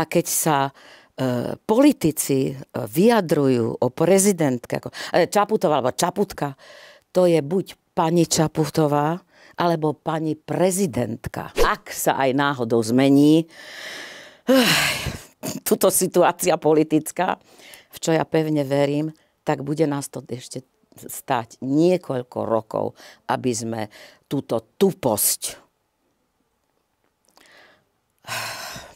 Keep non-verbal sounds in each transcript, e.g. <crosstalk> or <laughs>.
A keď sa e, politici e, vyjadrujú o prezidentke, ako e, Čaputová alebo Čaputka, to je buď pani Čaputová alebo pani prezidentka. Ak sa aj náhodou zmení túto situácia politická, v čo ja pevne verím, tak bude nás to ešte stať niekoľko rokov, aby sme túto tuposť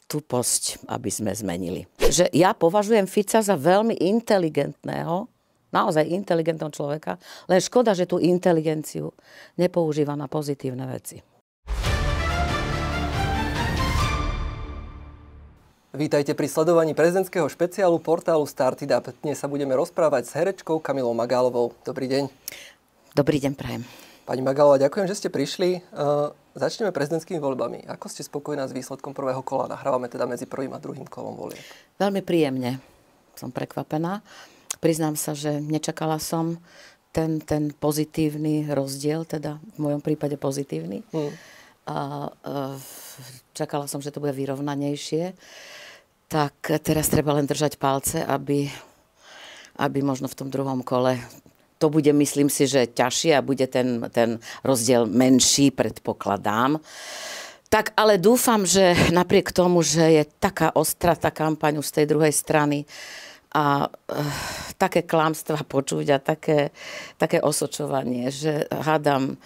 tluposť, aby sme zmenili. Že ja považujem Fica za veľmi inteligentného, naozaj inteligentného človeka, len škoda, že tú inteligenciu nepoužíva na pozitívne veci. Vítajte pri sledovaní prezidentského špeciálu portálu Started Up. Dnes sa budeme rozprávať s herečkou Kamilou Magálovou. Dobrý deň. Dobrý deň, prajem. Pani Magalová, ďakujem, že ste prišli. Eh, začneme prezidentskými voľbami. Ako ste spokojná s výsledkom prvého kola? Nahrávame teda medzi prvým a druhým kolom volie. Veľmi príjemne. Som prekvapená. Priznám sa, že nečakala som ten, ten pozitívny rozdiel, teda v mojom prípade pozitívny. Mm. A, eh, čakala som, že to bude vyrovnanejšie. Tak teraz treba len držať palce, aby, aby možno v tom druhom kole to bude, myslím si, že ťažšie a bude ten, ten rozdiel menší, predpokladám. Tak ale dúfam, že napriek tomu, že je taká ostrá tá kampaň už z tej druhej strany a uh, také klamstva počuť a také, také osočovanie, že hádam,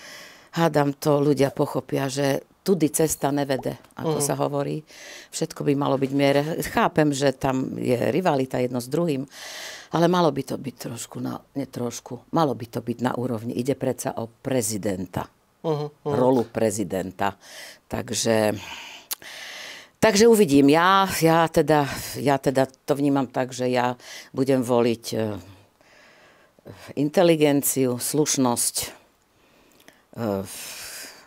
hádam to ľudia pochopia, že tudy cesta nevede, ako uh-huh. sa hovorí. Všetko by malo byť miere. Chápem, že tam je rivalita jedno s druhým, ale malo by to byť trošku na, nie trošku, malo by to byť na úrovni. Ide predsa o prezidenta. Uh-huh, uh-huh. Rolu prezidenta. Takže... Takže uvidím. Ja, ja, teda, ja teda to vnímam tak, že ja budem voliť e, inteligenciu, slušnosť, e,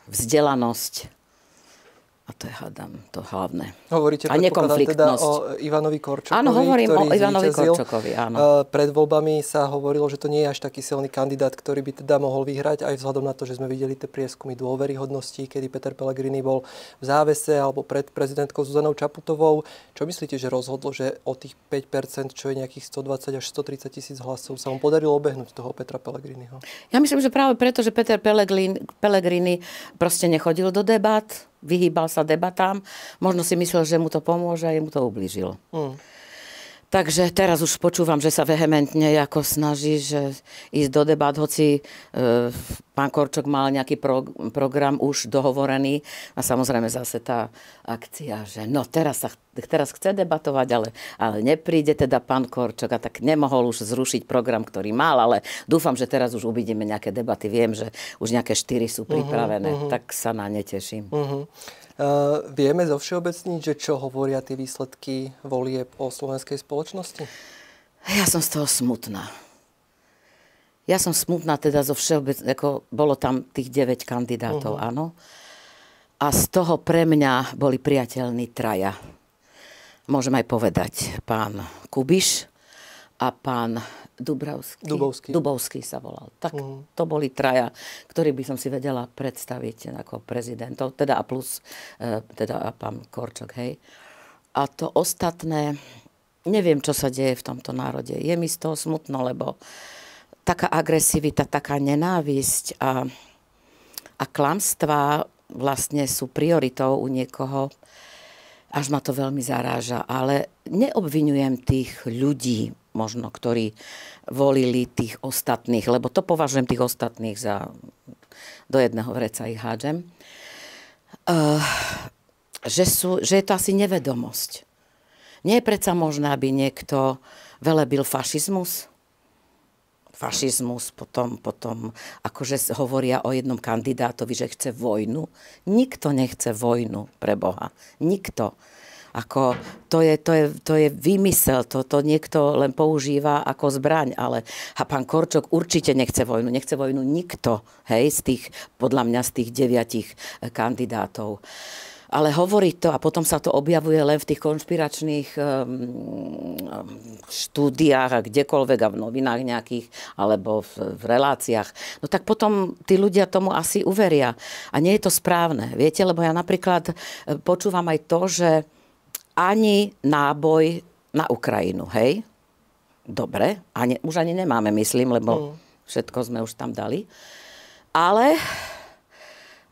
vzdelanosť a to je, hádam, to hlavné. Hovoríte a teda o Ivanovi Korčokovi, Áno, hovorím o Ivanovi zvíťazil. Korčokovi, áno. E, pred voľbami sa hovorilo, že to nie je až taký silný kandidát, ktorý by teda mohol vyhrať, aj vzhľadom na to, že sme videli tie prieskumy dôveryhodnosti, kedy Peter Pellegrini bol v závese alebo pred prezidentkou Zuzanou Čaputovou. Čo myslíte, že rozhodlo, že o tých 5%, čo je nejakých 120 až 130 tisíc hlasov, sa mu podarilo obehnúť toho Petra Pellegriniho? Ja myslím, že práve preto, že Peter Pellegrini proste nechodil do debat, vyhýbal sa debatám, možno si myslel, že mu to pomôže a mu to ublížilo. Mm. Takže teraz už počúvam, že sa vehementne ako snaží že ísť do debat, hoci e, pán Korčok mal nejaký pro, program už dohovorený a samozrejme zase tá akcia, že no teraz sa teraz chce debatovať, ale, ale nepríde teda pán Korčok a tak nemohol už zrušiť program, ktorý mal, ale dúfam, že teraz už uvidíme nejaké debaty. Viem, že už nejaké štyri sú mhm, pripravené, uh-huh, tak sa na ne teším. Uh-huh. Uh, vieme zo všeobecniť, že čo hovoria tie výsledky volieb o slovenskej spoločnosti? Ja som z toho smutná. Ja som smutná teda zo všeobec... Ako bolo tam tých 9 kandidátov, uh-huh. áno. A z toho pre mňa boli priateľní traja môžem aj povedať, pán Kubiš a pán Dubravský. Dubovský. Dubovský sa volal. Tak uh-huh. to boli traja, ktorí by som si vedela predstaviť ako prezidentov, teda a plus, e, teda a pán Korčok, hej. A to ostatné, neviem, čo sa deje v tomto národe. Je mi z toho smutno, lebo taká agresivita, taká nenávisť a, a klamstvá vlastne sú prioritou u niekoho, až ma to veľmi zaráža. Ale neobvinujem tých ľudí, možno, ktorí volili tých ostatných, lebo to považujem tých ostatných za... Do jedného vreca ich hádžem. Uh, že, sú, že je to asi nevedomosť. Nie je predsa možné, aby niekto velebil fašizmus, fašizmus, potom, potom akože hovoria o jednom kandidátovi, že chce vojnu. Nikto nechce vojnu pre Boha. Nikto. Ako, to, je, to, je, to je výmysel, to, to niekto len používa ako zbraň, ale a pán Korčok určite nechce vojnu, nechce vojnu nikto, hej, z tých, podľa mňa z tých deviatich eh, kandidátov. Uh, ale hovorí to a potom sa to objavuje len v tých konšpiračných um, štúdiách a kdekoľvek a v novinách nejakých alebo v, v reláciách, no tak potom tí ľudia tomu asi uveria. A nie je to správne, viete, lebo ja napríklad e, počúvam aj to, že ani náboj na Ukrajinu, hej? Dobre, ani, už ani nemáme, myslím, lebo mm. všetko sme už tam dali. Ale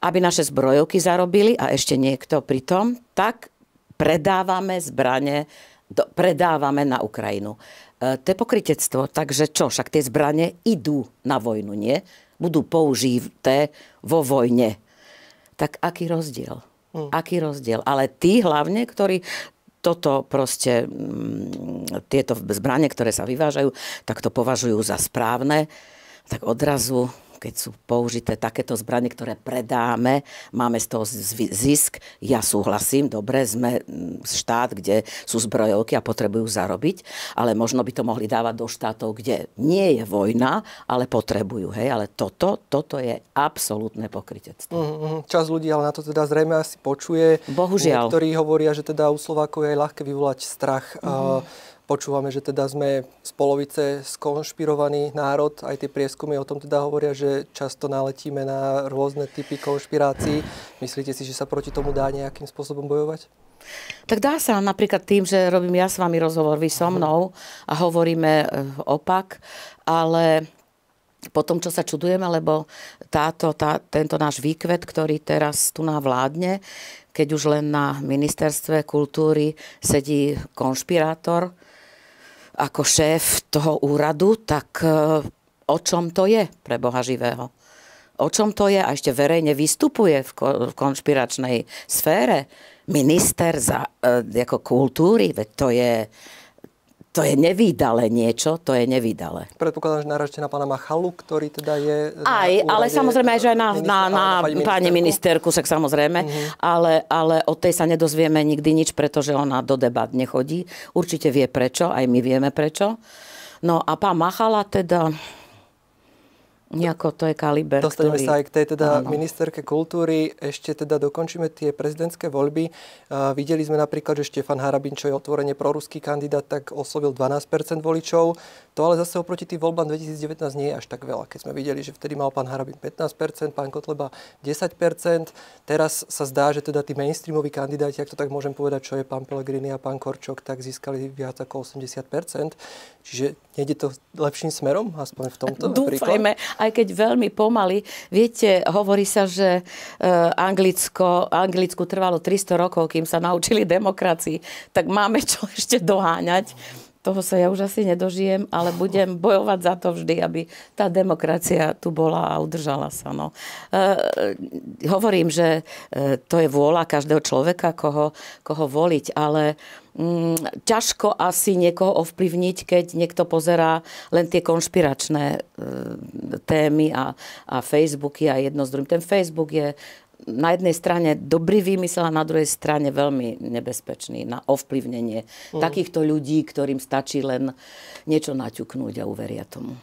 aby naše zbrojovky zarobili a ešte niekto pri tom, tak predávame zbranie, do, predávame na Ukrajinu. E, to je pokritectvo, takže čo, však tie zbranie idú na vojnu, nie? Budú použité vo vojne. Tak aký rozdiel? Mm. Aký rozdiel? Ale tí hlavne, ktorí toto proste, mm, tieto zbranie, ktoré sa vyvážajú, tak to považujú za správne, tak odrazu keď sú použité takéto zbranie, ktoré predáme, máme z toho zisk. Ja súhlasím, dobre, sme mm, štát, kde sú zbrojovky a potrebujú zarobiť, ale možno by to mohli dávať do štátov, kde nie je vojna, ale potrebujú. Hej, ale toto, toto je absolútne pokrytectvo. Mm-hmm. Čas ľudí ale na to teda zrejme asi počuje. Bohužiaľ. Niektorí hovoria, že teda u Slovákov je aj ľahké vyvolať strach. Mm-hmm Počúvame, že teda sme z polovice skonšpirovaný národ, aj tie prieskumy o tom teda hovoria, že často naletíme na rôzne typy konšpirácií. Myslíte si, že sa proti tomu dá nejakým spôsobom bojovať? Tak dá sa napríklad tým, že robím ja s vami rozhovor, vy so mhm. mnou a hovoríme e, opak, ale po tom, čo sa čudujeme, lebo táto, tá, tento náš výkvet, ktorý teraz tu vládne, keď už len na ministerstve kultúry sedí konšpirátor, ako šéf toho úradu, tak e, o čom to je pre Boha živého? O čom to je? A ešte verejne vystupuje v konšpiračnej sfére. Minister za, e, ako kultúry, veď to je to je nevýdale niečo, to je nevýdale. Predpokladám, že narážte na pána Machalu, ktorý teda je... Aj, ale samozrejme aj, že aj na, minister, na, na, na pani, pani ministerku, tak samozrejme, uh-huh. ale, ale o tej sa nedozvieme nikdy nič, pretože ona do debat nechodí. Určite vie prečo, aj my vieme prečo. No a pán Machala teda Nejako to je kaliber. Dostaneme ktorý... sa aj k tej teda áno. ministerke kultúry. Ešte teda dokončíme tie prezidentské voľby. Uh, videli sme napríklad, že Štefan Harabin, čo je otvorene proruský kandidát, tak oslovil 12% voličov. To ale zase oproti tým voľbám 2019 nie je až tak veľa. Keď sme videli, že vtedy mal pán Harabin 15%, pán Kotleba 10%. Teraz sa zdá, že teda tí mainstreamoví kandidáti, ak to tak môžem povedať, čo je pán Pellegrini a pán Korčok, tak získali viac ako 80%. Čiže nejde to lepším smerom, aspoň v tomto Dúfajme aj keď veľmi pomaly. Viete, hovorí sa, že eh, Anglicko, Anglicku trvalo 300 rokov, kým sa naučili demokracii. Tak máme čo ešte doháňať toho sa ja už asi nedožijem, ale budem bojovať za to vždy, aby tá demokracia tu bola a udržala sa. No. E, hovorím, že eh, to je vôľa každého človeka, koho, koho voliť, ale Mm, ťažko asi niekoho ovplyvniť, keď niekto pozerá len tie konšpiračné e, témy a, a Facebooky a jedno z druhým. Ten Facebook je na jednej strane dobrý výmysel a na druhej strane veľmi nebezpečný na ovplyvnenie mm. takýchto ľudí, ktorým stačí len niečo naťuknúť a uveria tomu. E,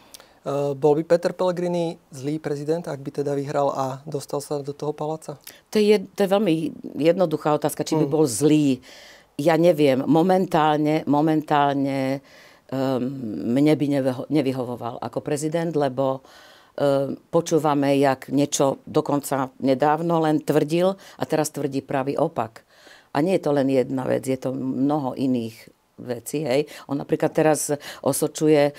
bol by Peter Pellegrini zlý prezident, ak by teda vyhral a dostal sa do toho paláca? To je, to je veľmi jednoduchá otázka, či by mm. bol zlý. Uh, ja neviem, momentálne, momentálne um, mne by nevyho nevyhovoval ako prezident, lebo um, počúvame, jak niečo dokonca nedávno len tvrdil a teraz tvrdí pravý opak. A nie je to len jedna vec, je to mnoho iných veci. Hej. On napríklad teraz osočuje e,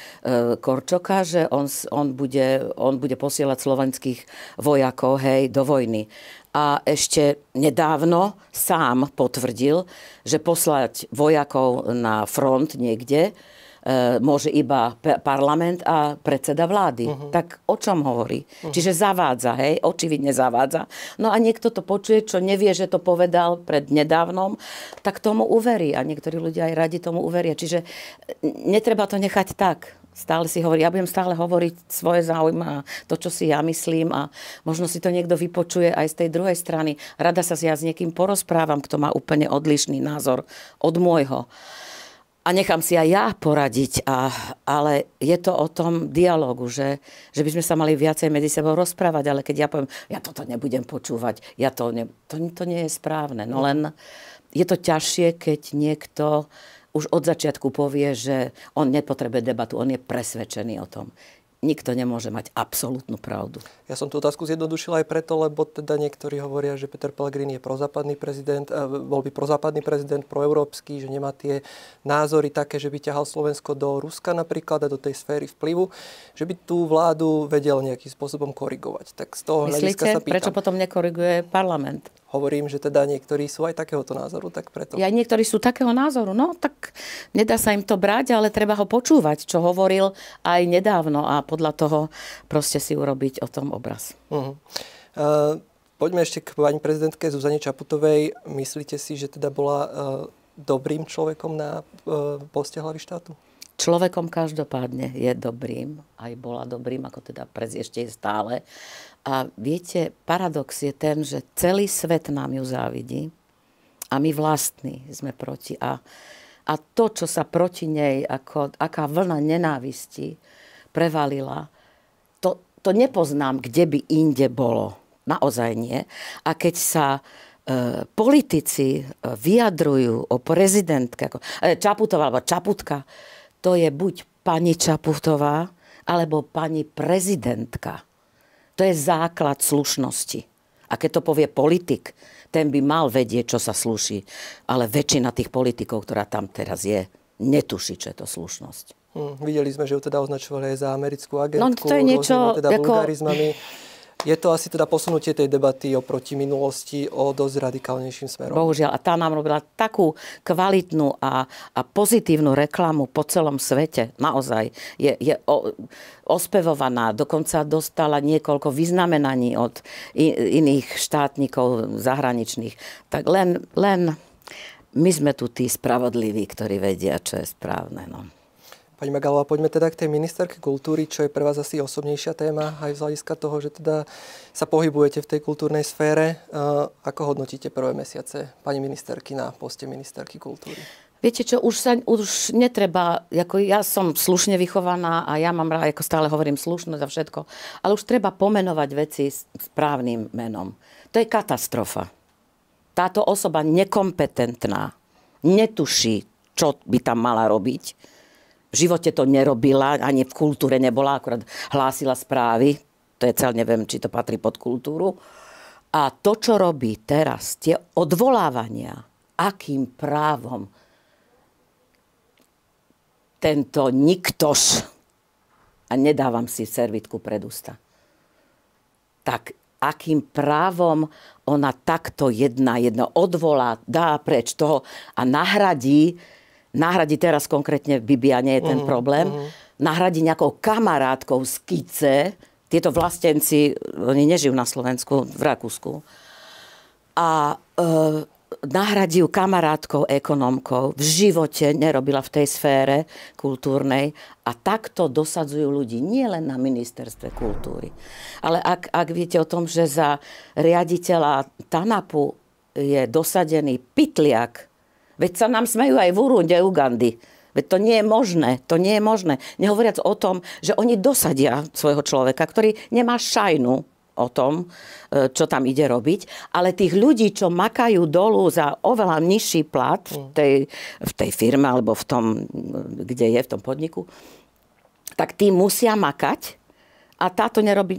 Korčoka, že on, on, bude, on bude posielať slovenských vojakov hej, do vojny a ešte nedávno sám potvrdil, že poslať vojakov na front niekde e, môže iba parlament a predseda vlády. Uh-huh. Tak o čom hovorí? Uh-huh. Čiže zavádza, hej, očividne zavádza. No a niekto to počuje, čo nevie, že to povedal pred nedávnom, tak tomu uverí. A niektorí ľudia aj radi tomu uveria. Čiže netreba to nechať tak. Stále si hovorí, ja budem stále hovoriť svoje záujmy a to, čo si ja myslím a možno si to niekto vypočuje aj z tej druhej strany. Rada sa ja s niekým porozprávam, kto má úplne odlišný názor od môjho. A nechám si aj ja poradiť, a, ale je to o tom dialogu, že, že by sme sa mali viacej medzi sebou rozprávať, ale keď ja poviem, ja toto nebudem počúvať, ja to, ne, to, to nie je správne. No, no. len je to ťažšie, keď niekto uh, už od začiatku povie, že on nepotrebuje debatu, on je presvedčený o tom nikto nemôže mať absolútnu pravdu. Ja som tú otázku zjednodušila aj preto, lebo teda niektorí hovoria, že Peter Pellegrini je prozápadný prezident, eh, bol by prozápadný prezident, proeurópsky, že nemá tie názory také, že by ťahal Slovensko do Ruska napríklad a do tej sféry vplyvu, že by tú vládu vedel nejakým spôsobom korigovať. Tak z toho Myslíte, sa pýtam. prečo potom nekoriguje parlament? hovorím, že teda niektorí sú aj takéhoto názoru, tak preto. Ja niektorí sú takého názoru, no tak nedá sa im to brať, ale treba ho počúvať, čo hovoril aj nedávno a podľa toho proste si urobiť o tom obraz. Uh-huh. Uh, poďme ešte k pani prezidentke Zuzane Čaputovej. Myslíte si, že teda bola uh, dobrým človekom na uh, poste hlavy štátu? Človekom každopádne je dobrým, aj bola dobrým, ako teda prez ešte je stále. A viete, paradox je ten, že celý svet nám ju závidí a my vlastní sme proti. A, a to, čo sa proti nej, ako, aká vlna nenávisti prevalila, to, to nepoznám, kde by inde bolo. Naozaj nie. A keď sa e, politici e, vyjadrujú o prezidentke, ako e, Čaputová alebo Čaputka, to je buď pani Čaputová, alebo pani prezidentka. To je základ slušnosti. A keď to povie politik, ten by mal vedieť, čo sa sluší. Ale väčšina tých politikov, ktorá tam teraz je, netuší, čo je to slušnosť. Hm, videli sme, že ju teda označovali aj za americkú agentku. No to je niečo... Teda ako je to asi teda posunutie tej debaty oproti minulosti o dosť radikálnejším smerom. Bohužiaľ, a tá nám robila takú kvalitnú a, a pozitívnu reklamu po celom svete. Naozaj je, je o, ospevovaná, dokonca dostala niekoľko vyznamenaní od in, iných štátnikov zahraničných. Tak len, len my sme tu tí spravodliví, ktorí vedia, čo je správne. No. Pani Magalová, poďme teda k tej ministerke kultúry, čo je pre vás asi osobnejšia téma, aj z hľadiska toho, že teda sa pohybujete v tej kultúrnej sfére. E, ako hodnotíte prvé mesiace pani ministerky na poste ministerky kultúry? Viete čo, už, sa, už netreba, ako ja som slušne vychovaná a ja mám rád, ako stále hovorím, slušnosť a všetko, ale už treba pomenovať veci správnym menom. To je katastrofa. Táto osoba nekompetentná, netuší, čo by tam mala robiť v živote to nerobila, ani v kultúre nebola, akorát hlásila správy. To je cel, neviem, či to patrí pod kultúru. A to, čo robí teraz, tie odvolávania, akým právom tento niktoš, a nedávam si servitku pred ústa, tak akým právom ona takto jedna jedno odvolá, dá preč toho a nahradí Nahradi teraz konkrétne Bibia, nie je ten mm, problém, mm. nejakou kamarátkou z Kice, tieto vlastenci, oni nežijú na Slovensku, v Rakúsku, a e, nahradí ju kamarátkou, ekonomkou. V živote nerobila v tej sfére kultúrnej a takto dosadzujú ľudí nielen na ministerstve kultúry. Ale ak, ak viete o tom, že za riaditeľa TANAPu je dosadený pitliak, Veď sa nám smejú aj v Urunde Ugandy. Veď to nie je možné, to nie je možné. Nehovoriac o tom, že oni dosadia svojho človeka, ktorý nemá šajnu o tom, e, čo tam ide robiť, ale tých ľudí, čo makajú dolu za oveľa nižší plat v mm. tej, v tej firme alebo v tom, kde je, v tom podniku, tak tí musia makať a táto nerobí,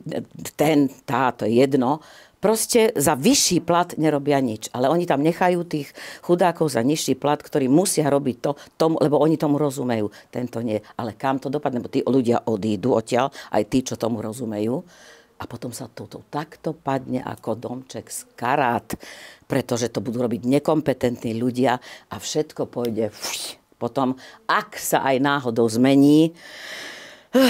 ten, táto, jedno, proste za vyšší plat nerobia nič. Ale oni tam nechajú tých chudákov za nižší plat, ktorí musia robiť to, tom, lebo oni tomu rozumejú. Tento nie. Ale kam to dopadne? Bo tí ľudia odídu odtiaľ, aj tí, čo tomu rozumejú. A potom sa toto takto padne ako domček z karát, pretože to budú robiť nekompetentní ľudia a všetko pôjde fuj. potom, ak sa aj náhodou zmení uh,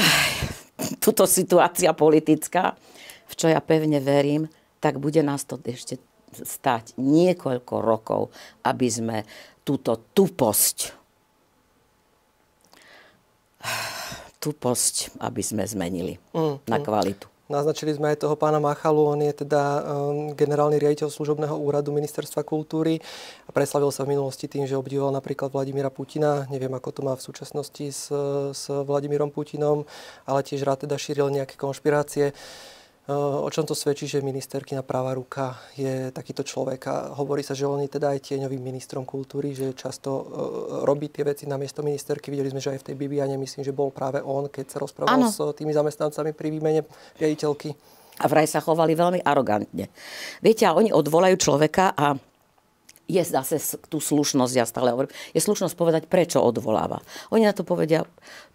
<sighs> túto situácia politická, v čo ja pevne verím, tak bude nás to ešte stať niekoľko rokov, aby sme túto tuposť, tuposť, aby sme zmenili mm, na mm. kvalitu. Naznačili sme aj toho pána Machalu, on je teda um, generálny riaditeľ služobného úradu Ministerstva kultúry a preslavil sa v minulosti tým, že obdivoval napríklad Vladimíra Putina. Neviem, ako to má v súčasnosti s, s Vladimírom Putinom, ale tiež rád teda šíril nejaké konšpirácie. Uh, O čom to svedčí, že ministerkina práva ruka je takýto človek a hovorí sa, že on je teda aj tieňovým ministrom kultúry, že často robí tie veci na miesto ministerky. Videli sme, že aj v tej Bibiane myslím, že bol práve on, keď sa rozprával ano. s e, tými zamestnancami pri výmene riaditeľky. A vraj sa chovali veľmi arogantne. Viete, a oni odvolajú človeka a je zase tú slušnosť, ja stále hovorím, je slušnosť povedať, prečo odvoláva. Oni na to povedia,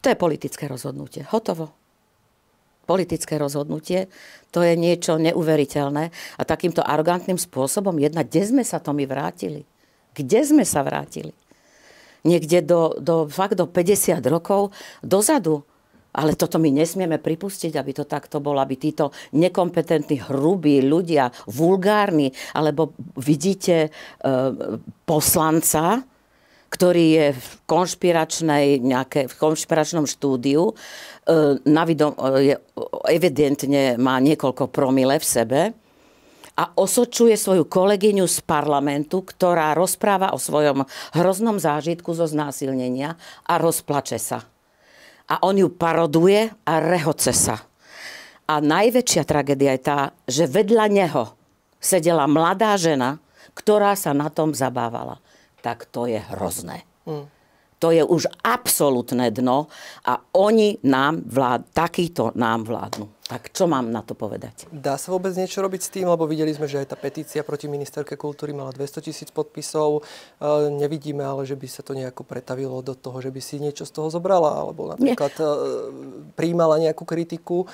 to je politické rozhodnutie. Hotovo politické rozhodnutie, to je niečo neuveriteľné. A takýmto arogantným spôsobom jedna, kde sme sa to my vrátili? Kde sme sa vrátili? Niekde do, do, fakt do 50 rokov dozadu. Ale toto my nesmieme pripustiť, aby to takto bolo, aby títo nekompetentní, hrubí ľudia, vulgárni, alebo vidíte e, poslanca, ktorý je v, konšpiračnej, nejaké, v konšpiračnom štúdiu. E, navidom, e, evidentne má niekoľko promile v sebe a osočuje svoju kolegyňu z parlamentu, ktorá rozpráva o svojom hroznom zážitku zo znásilnenia a rozplače sa. A on ju paroduje a rehoce sa. A najväčšia tragédia je tá, že vedľa neho sedela mladá žena, ktorá sa na tom zabávala tak to je hrozné. Mm. To je už absolútne dno a oni nám vlád, takýto nám vládnu. Tak čo mám na to povedať? Dá sa vôbec niečo robiť s tým? Lebo videli sme, že aj tá petícia proti ministerke kultúry mala 200 tisíc podpisov. E, nevidíme ale, že by sa to nejako pretavilo do toho, že by si niečo z toho zobrala alebo napríklad e, príjmala nejakú kritiku.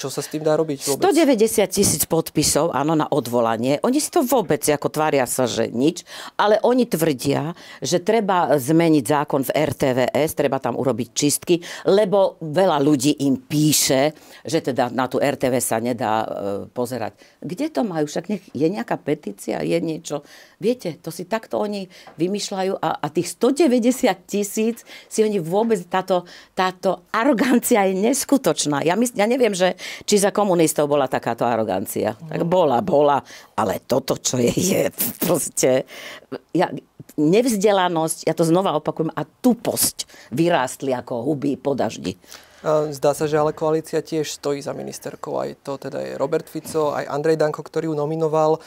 Čo sa s tým dá robiť vôbec? 190 tisíc podpisov, áno, na odvolanie. Oni si to vôbec, ako tvária sa, že nič, ale oni tvrdia, že treba zmeniť zákon v RTVS, treba tam urobiť čistky, lebo veľa ľudí im píše, že teda na tú RTV sa nedá e, pozerať. Kde to majú? Však nech je nejaká petícia, je niečo. Viete, to si takto oni vymýšľajú a, a tých 190 tisíc si oni vôbec, táto, táto arogancia je neskutočná. Ja, mysl, ja neviem, že či za komunistov bola takáto arogancia. Mm. Tak bola, bola, ale toto, čo je, je proste... Ja, nevzdelanosť, ja to znova opakujem, a tuposť vyrástli ako huby po daždi. Zdá sa, že ale koalícia tiež stojí za ministerkou. Aj to teda je Robert Fico, aj Andrej Danko, ktorý ju nominoval.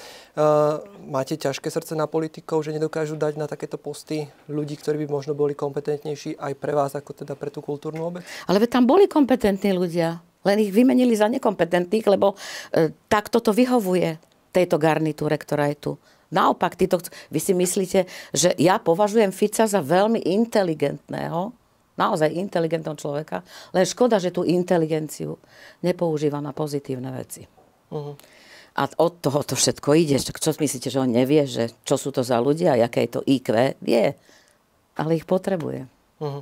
Máte ťažké srdce na politikov, že nedokážu dať na takéto posty ľudí, ktorí by možno boli kompetentnejší aj pre vás, ako teda pre tú kultúrnu obec? Ale tam boli kompetentní ľudia. Len ich vymenili za nekompetentných, lebo e, tak takto to vyhovuje tejto garnitúre, ktorá je tu. Naopak, títo, vy si myslíte, že ja považujem Fica za veľmi inteligentného, naozaj inteligentného človeka, len škoda, že tú inteligenciu nepoužíva na pozitívne veci. Uh-huh. A od toho to všetko ide. Čo myslíte, že on nevie, že čo sú to za ľudia, aké je to IQ? Vie, ale ich potrebuje. Uh-huh.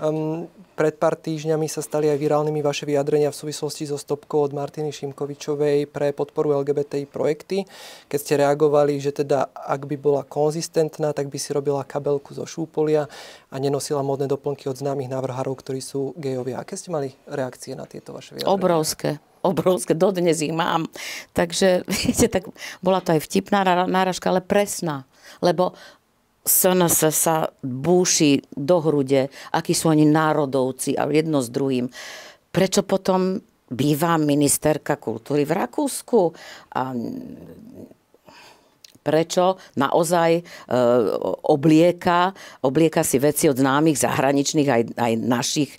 Um, pred pár týždňami sa stali aj virálnymi vaše vyjadrenia v súvislosti so stopkou od Martiny Šimkovičovej pre podporu LGBTI projekty, keď ste reagovali, že teda ak by bola konzistentná, tak by si robila kabelku zo šúpolia a nenosila modné doplnky od známych návrhárov, ktorí sú gejovia. Aké ste mali reakcie na tieto vaše vyjadrenia? Obrovské obrovské, dodnes ich mám. Takže, <laughs> viete, tak bola to aj vtipná náražka, ale presná. Lebo SNS sa búši do hrude, akí sú oni národovci a jedno s druhým. Prečo potom býva ministerka kultúry v Rakúsku a prečo naozaj e, oblieka, oblieka si veci od známych zahraničných aj, aj našich e,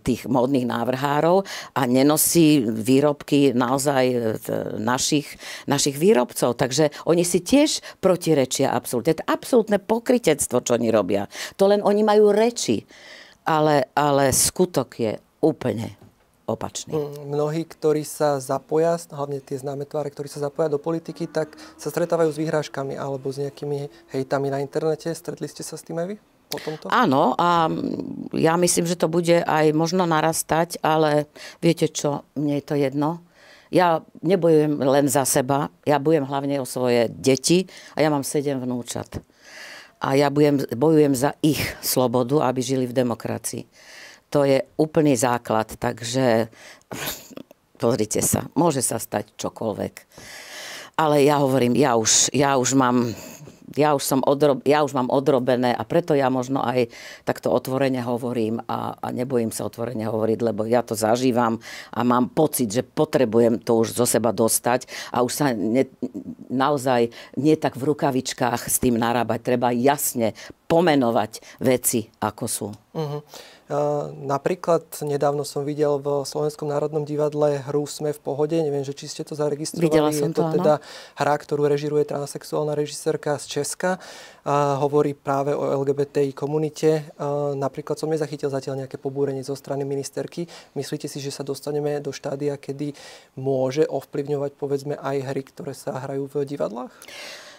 tých módnych návrhárov a nenosí výrobky naozaj e, našich, našich výrobcov. Takže oni si tiež protirečia absolútne. To je absolútne pokritectvo, čo oni robia. To len oni majú reči. Ale, ale skutok je úplne opačný. Mm, mnohí, ktorí sa zapoja, hlavne tie známe tváre, ktorí sa zapoja do politiky, tak sa stretávajú s výhrážkami alebo s nejakými hejtami na internete. Stretli ste sa s tým aj vy? tomto? Áno, a ja myslím, že to bude aj možno narastať, ale viete čo, mne je to jedno. Ja nebojujem len za seba, ja bojujem hlavne o svoje deti a ja mám sedem vnúčat. A ja budem, bojujem za ich slobodu, aby žili v demokracii to je úplný základ, takže <laughs> pozrite sa, môže sa stať čokoľvek. Ale ja hovorím, ja už, ja už mám ja už, som odrob, ja už mám odrobené a preto ja možno aj takto otvorene hovorím a, a nebojím sa otvorene hovoriť, lebo ja to zažívam a mám pocit, že potrebujem to už zo seba dostať a už sa ne, naozaj nie tak v rukavičkách s tým narábať. Treba jasne pomenovať veci, ako sú. Uh-huh. Napríklad nedávno som videl v Slovenskom národnom divadle hru Sme v pohode. Neviem, že či ste to zaregistrovali. Videla som Je to, to teda hra, ktorú režiruje transexuálna režisérka z Česka. A hovorí práve o LGBTI komunite. A napríklad som nezachytil zatiaľ nejaké pobúrenie zo strany ministerky. Myslíte si, že sa dostaneme do štádia, kedy môže ovplyvňovať povedzme aj hry, ktoré sa hrajú v divadlách?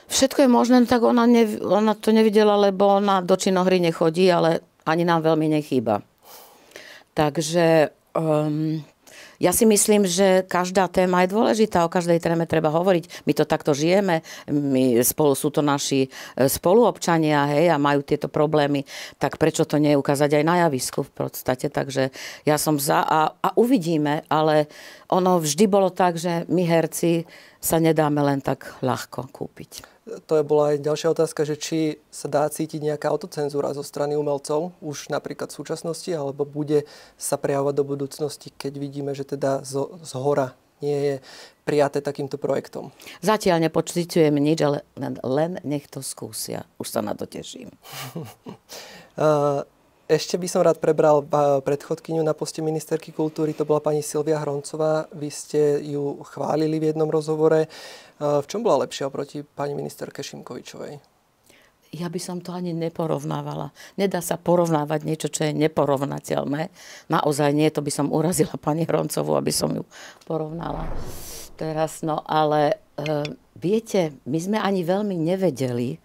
Všetko je možné, tak ona, ne, ona to nevidela, lebo ona do činohry nechodí, ale ani nám veľmi nechýba. Takže um, ja si myslím, že každá téma je dôležitá, o každej téme treba hovoriť. My to takto žijeme, my spolu sú to naši e, spoluobčania hej, a majú tieto problémy, tak prečo to nie ukázať aj na javisku v podstate. Takže ja som za a, a uvidíme, ale ono vždy bolo tak, že my herci sa nedáme len tak ľahko kúpiť. To je bola aj ďalšia otázka, že či sa dá cítiť nejaká autocenzúra zo strany umelcov už napríklad v súčasnosti, alebo bude sa prejavovať do budúcnosti, keď vidíme, že teda zo, z hora nie je prijaté takýmto projektom. Zatiaľ nepočítujem nič, ale len, len nech to skúsia. Už sa na to teším. uh, <laughs> Ešte by som rád prebral eh, predchodkyňu na poste ministerky kultúry, to bola pani Silvia Hroncová. Vy ste ju chválili v jednom rozhovore. Eh, v čom bola lepšia oproti pani ministerke Šimkovičovej? Ja by som to ani neporovnávala. Nedá sa porovnávať niečo, čo je neporovnateľné. Naozaj nie, to by som urazila pani Hroncovú, aby som ju porovnala teraz. No ale e, viete, my sme ani veľmi nevedeli,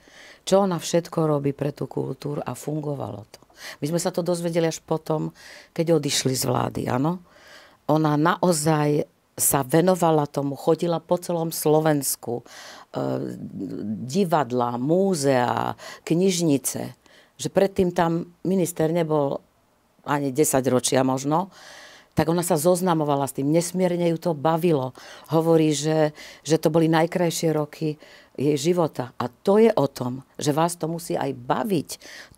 čo ona všetko robí pre tú kultúru a fungovalo to. My sme sa to dozvedeli až potom, keď odišli z vlády, áno. Ona naozaj sa venovala tomu, chodila po celom Slovensku, e, divadla, múzea, knižnice, že predtým tam minister nebol ani 10 ročia možno, tak ona sa zoznamovala s tým, nesmierne ju to bavilo. Hovorí, že, že to boli najkrajšie roky jej života. A to je o tom, že vás to musí aj baviť.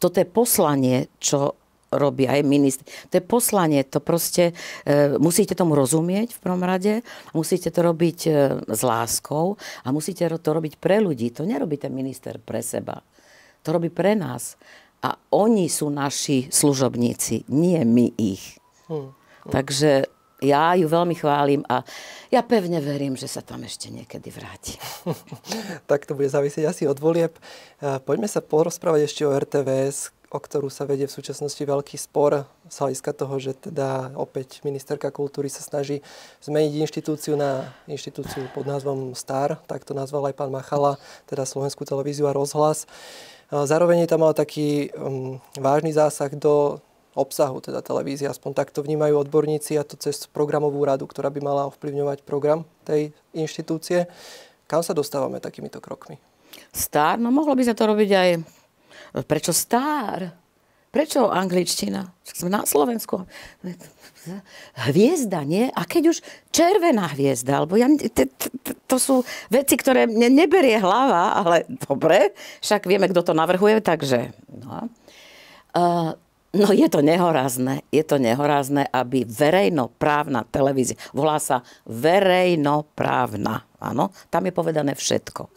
Toto je poslanie, čo robí aj minister. To je poslanie, to proste e, musíte tomu rozumieť v prvom rade, musíte to robiť e, s láskou a musíte to robiť pre ľudí. To nerobí ten minister pre seba. To robí pre nás. A oni sú naši služobníci, nie my ich. Hmm. Takže ja ju veľmi chválim a ja pevne verím, že sa tam ešte niekedy vráti. <laughs> tak to bude závisieť asi od volieb. Poďme sa porozprávať ešte o RTVS, o ktorú sa vedie v súčasnosti veľký spor z hľadiska toho, že teda opäť ministerka kultúry sa snaží zmeniť inštitúciu na inštitúciu pod názvom STAR, tak to nazval aj pán Machala, teda Slovenskú televíziu a rozhlas. Zároveň je tam mal taký um, vážny zásah do obsahu, teda televízie, aspoň takto vnímajú odborníci a to cez programovú radu, ktorá by mala ovplyvňovať program tej inštitúcie. Kam sa dostávame takýmito krokmi? Star, no mohlo by sa to robiť aj... Prečo star? Prečo angličtina? Sme na Slovensku. Hviezda, nie? A keď už červená hviezda, alebo ja, to, to, to sú veci, ktoré mne neberie hlava, ale dobre, však vieme, kto to navrhuje, takže... No. Uh, No je to nehorázne, je to nehorázne, aby verejnoprávna televízia, volá sa verejnoprávna, áno, tam je povedané všetko.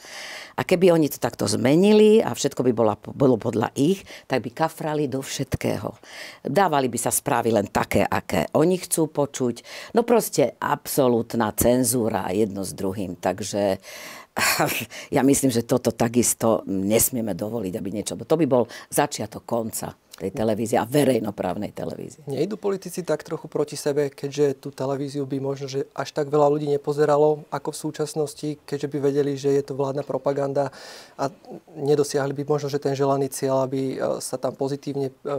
A keby oni to takto zmenili a všetko by bola, bolo podľa ich, tak by kafrali do všetkého. Dávali by sa správy len také, aké oni chcú počuť. No proste absolútna cenzúra jedno s druhým, takže <laughs> ja myslím, že toto takisto nesmieme dovoliť, aby niečo... To by bol začiatok konca tej televízie a verejnoprávnej televízie. Nejdu politici tak trochu proti sebe, keďže tú televíziu by možno, že až tak veľa ľudí nepozeralo ako v súčasnosti, keďže by vedeli, že je to vládna propaganda a nedosiahli by možno, že ten želaný cieľ, aby e, sa tam pozitívne e, e,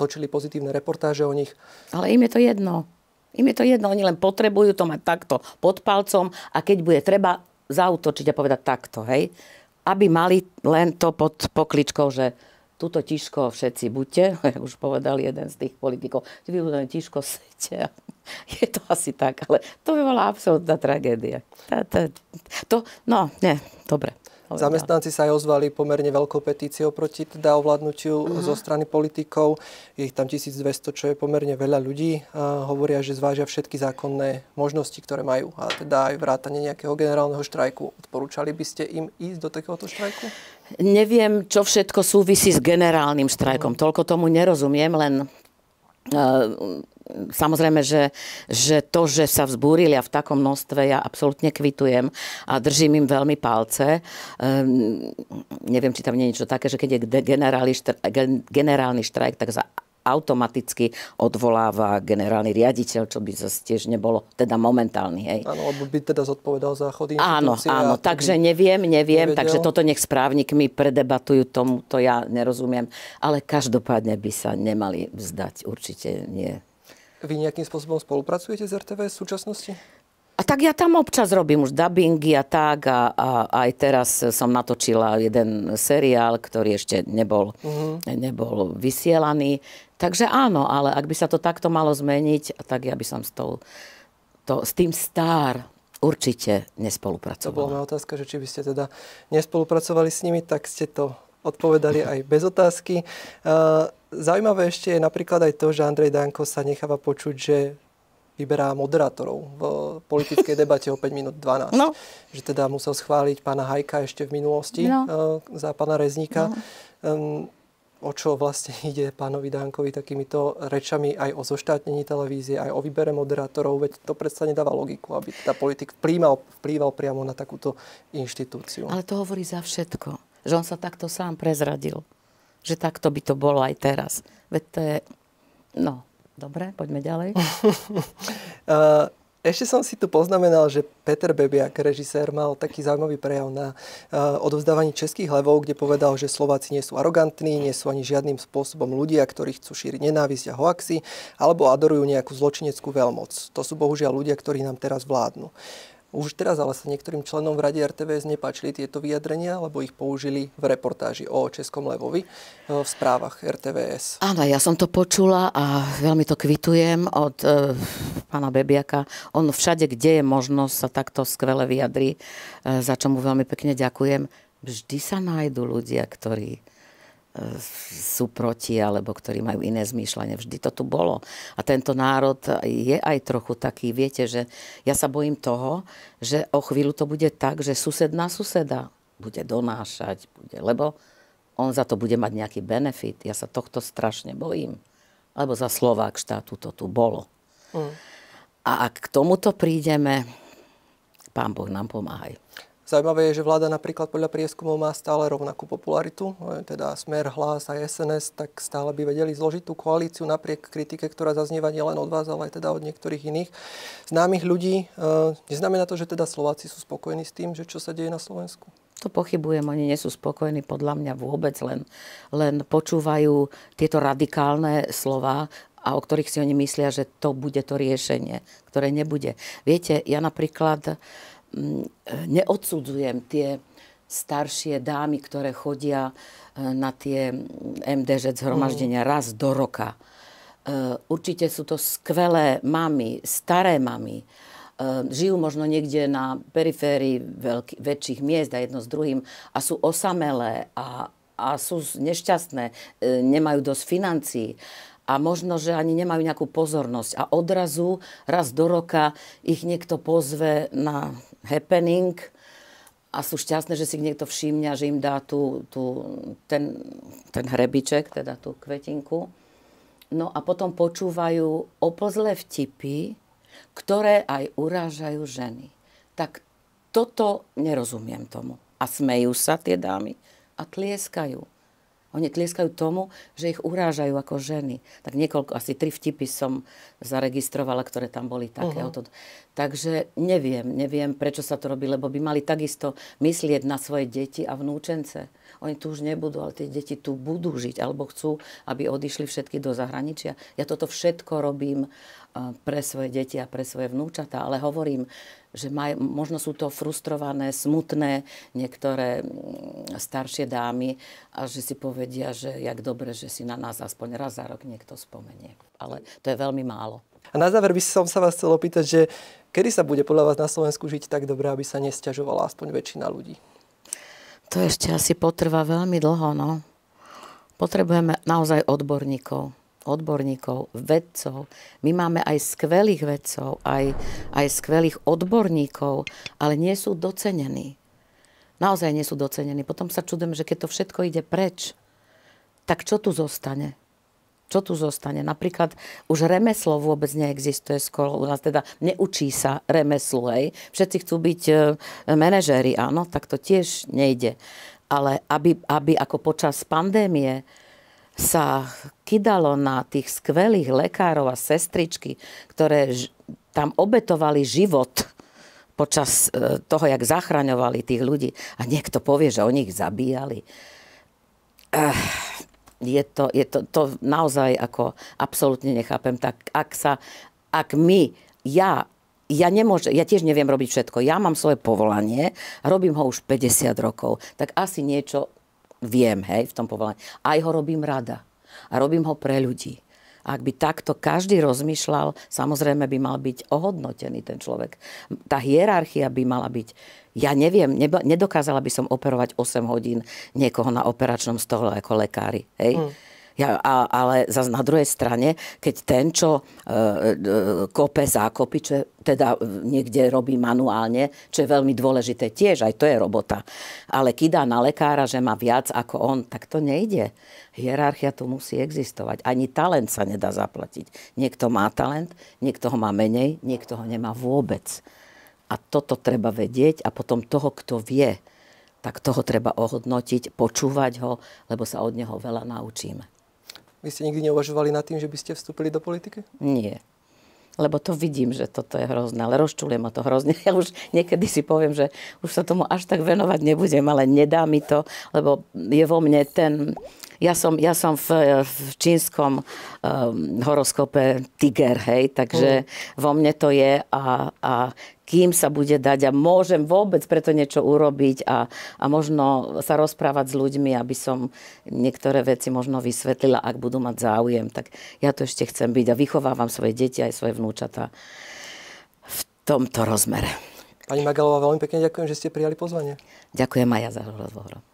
točili pozitívne reportáže o nich. Ale im je to jedno. Im je to jedno, oni len potrebujú to mať takto pod palcom a keď bude treba zautočiť a povedať takto, hej, aby mali len to pod pokličkou, že tuto tiško všetci buďte, <laughs> už povedal jeden z tých politikov, vy len tiško sete. <laughs> Je to asi tak, ale to by bola absolútna tragédia. to, no, nie, dobre. Zamestnanci sa aj ozvali pomerne veľkou petíciou proti teda ovládnutiu uh-huh. zo strany politikov. Je ich tam 1200, čo je pomerne veľa ľudí. A hovoria, že zvážia všetky zákonné možnosti, ktoré majú. A teda aj vrátanie nejakého generálneho štrajku. Odporúčali by ste im ísť do takéhoto štrajku? neviem, čo všetko súvisí s generálnym štrajkom. No. Toľko tomu nerozumiem, len e, samozrejme, že, že to, že sa vzbúrili a v takom množstve ja absolútne kvitujem a držím im veľmi palce. Um, neviem, či tam nie je niečo také, že keď je generálny štrajk, generálny štrajk tak za automaticky odvoláva generálny riaditeľ, čo by zase tiež nebolo, teda momentálny. Hej. Áno, alebo by teda zodpovedal za chody Áno, áno, takže neviem, neviem, nevedel. takže toto nech s právnikmi predebatujú, tomu to ja nerozumiem, ale každopádne by sa nemali vzdať, určite nie. Vy nejakým spôsobom spolupracujete s RTV v súčasnosti? A tak ja tam občas robím už dubbingy a tak a, a aj teraz som natočila jeden seriál, ktorý ešte nebol, uh-huh. nebol vysielaný. Takže áno, ale ak by sa to takto malo zmeniť, tak ja by som s, tou, to, s tým star určite nespolupracovala. To bola moja otázka, že či by ste teda nespolupracovali s nimi, tak ste to odpovedali aj bez otázky. Ehm, zaujímavé ešte je napríklad aj to, že Andrej Danko sa necháva počuť, že vyberá moderátorov v politickej debate o 5 minút 12. No. Že teda musel schváliť pána Hajka ešte v minulosti no. E, za pána Rezníka. No. o čo vlastne <laughs> ide pánovi Dánkovi takýmito rečami aj o zoštátnení televízie, aj o výbere moderátorov, veď to predsa nedáva logiku, aby tá teda politik vplýval, vplýval priamo na takúto inštitúciu. Ale to hovorí za všetko, že on sa takto sám prezradil, že takto by to bolo aj teraz. Veď to je, no, Dobre, poďme ďalej. <laughs> Eh, ešte som si tu poznamenal, že Peter Bebiak, režisér, mal taký zaujímavý prejav na eh, odovzdávaní českých levov, kde povedal, že Slováci nie sú arogantní, nie sú ani žiadnym spôsobom ľudia, ktorí chcú šíriť nenávisť a hoaxi, alebo adorujú nejakú zločineckú veľmoc. To sú bohužiaľ ľudia, ktorí nám teraz vládnu. Už teraz ale sa niektorým členom v rade RTVS nepáčili tieto vyjadrenia, lebo ich použili v reportáži o Českom Levovi e, v správach RTVS. Áno, ja som to počula a veľmi to kvitujem od e, pána Bebiaka. On všade, kde je možnosť, sa takto skvele vyjadri, e, za čo mu veľmi pekne ďakujem. Vždy sa nájdú ľudia, ktorí sú proti alebo ktorí majú iné zmýšľanie. Vždy to tu bolo. A tento národ je aj trochu taký, viete, že ja sa bojím toho, že o chvíľu to bude tak, že sused na suseda bude donášať, bude, lebo on za to bude mať nejaký benefit. Ja sa tohto strašne bojím. Lebo za Slovák štátu to tu bolo. Mm. A ak k tomuto prídeme, pán Boh nám pomáhaj. Zaujímavé je, že vláda napríklad podľa prieskumov má stále rovnakú popularitu, e, teda Smer, Hlas a SNS, tak stále by vedeli zložiť tú koalíciu napriek kritike, ktorá zaznieva nielen od vás, ale aj teda od niektorých iných známych ľudí. E, neznamená to, že teda Slováci sú spokojní s tým, že čo sa deje na Slovensku? To pochybujem, oni nie sú spokojní podľa mňa vôbec, len, len počúvajú tieto radikálne slova a o ktorých si oni myslia, že to bude to riešenie, ktoré nebude. Viete, ja napríklad neodsudzujem tie staršie dámy, ktoré chodia e, na tie MDŽ e zhromaždenia mm. raz do roka. E, určite sú to skvelé mamy, staré mamy. Žijú možno niekde na periférii veľký, väčších miest a jedno s druhým a sú osamelé a, a sú nešťastné, nemajú dosť financií a možno, že ani nemajú nejakú pozornosť. A odrazu raz do roka ich niekto pozve na happening a sú šťastné, že si niekto všimne a že im dá tú, tú, ten, ten hrebiček, teda tú kvetinku. No a potom počúvajú oplzlé vtipy, ktoré aj urážajú ženy. Tak toto nerozumiem tomu. A smejú sa tie dámy a tlieskajú. Oni tlieskajú tomu, že ich urážajú ako ženy. Tak niekoľko, asi tri vtipy som zaregistrovala, ktoré tam boli také. Uh-huh. Takže neviem, neviem, prečo sa to robí, lebo by mali takisto myslieť na svoje deti a vnúčence oni tu už nebudú, ale tie deti tu budú žiť, alebo chcú, aby odišli všetky do zahraničia. Ja toto všetko robím e, pre svoje deti a pre svoje vnúčata, ale hovorím, že maj, možno sú to frustrované, smutné niektoré staršie dámy a že si povedia, že jak dobre, že si na nás aspoň raz za rok niekto spomenie. Ale to je veľmi málo. A na záver by som sa vás chcel opýtať, že kedy sa bude podľa vás na Slovensku žiť tak dobre, aby sa nesťažovala aspoň väčšina ľudí? To ešte asi potrvá veľmi dlho, no. Potrebujeme naozaj odborníkov. Odborníkov, vedcov. My máme aj skvelých vedcov, aj, aj skvelých odborníkov, ale nie sú docenení. Naozaj nie sú docenení. Potom sa čudujem, že keď to všetko ide preč, tak čo tu zostane? čo tu zostane? Napríklad už remeslo vôbec neexistuje skoro u nás, teda neučí sa remeslu, hej. Všetci chcú byť e, manažéri, áno, tak to tiež nejde. Ale aby, aby ako počas pandémie sa kydalo na tých skvelých lekárov a sestričky, ktoré ž- tam obetovali život počas e, toho, jak zachraňovali tých ľudí. A niekto povie, že oni ich zabíjali. Ech je to, je to, to naozaj ako absolútne nechápem. Tak ak sa, ak my, ja ja, nemôže, ja tiež neviem robiť všetko. Ja mám svoje povolanie, robím ho už 50 rokov, tak asi niečo viem hej, v tom povolaní. Aj ho robím rada. A robím ho pre ľudí. Ak by takto každý rozmýšľal, samozrejme by mal byť ohodnotený ten človek. Tá hierarchia by mala byť ja neviem, neba, nedokázala by som operovať 8 hodín niekoho na operačnom stole ako lekári. Hej? Mm. Ja, a, ale zase na druhej strane, keď ten, čo e, e, kope zákopy, čo teda e, niekde robí manuálne, čo je veľmi dôležité tiež, aj to je robota. Ale kýda na lekára, že má viac ako on, tak to nejde. Hierarchia tu musí existovať. Ani talent sa nedá zaplatiť. Niekto má talent, niekto ho má menej, niekto ho nemá vôbec. A toto treba vedieť a potom toho, kto vie, tak toho treba ohodnotiť, počúvať ho, lebo sa od neho veľa naučíme. Vy ste nikdy neuvažovali nad tým, že by ste vstúpili do politiky? Nie. Lebo to vidím, že toto je hrozné, ale rozčulie ma to hrozne. <laughs> Ja už niekedy si poviem, že už sa tomu až tak venovať nebudem, ale nedá mi to, lebo je vo mne ten ja som, ja som v, v čínskom um, horoskope tiger, hej, takže mm. vo mne to je a, a kým sa bude dať a môžem vôbec preto niečo urobiť a, a možno sa rozprávať s ľuďmi, aby som niektoré veci možno vysvetlila, ak budú mať záujem. Tak ja to ešte chcem byť a vychovávam svoje deti aj svoje vnúčata v tomto rozmere. Pani Magalová, veľmi pekne ďakujem, že ste prijali pozvanie. Ďakujem aj ja za rozhovor.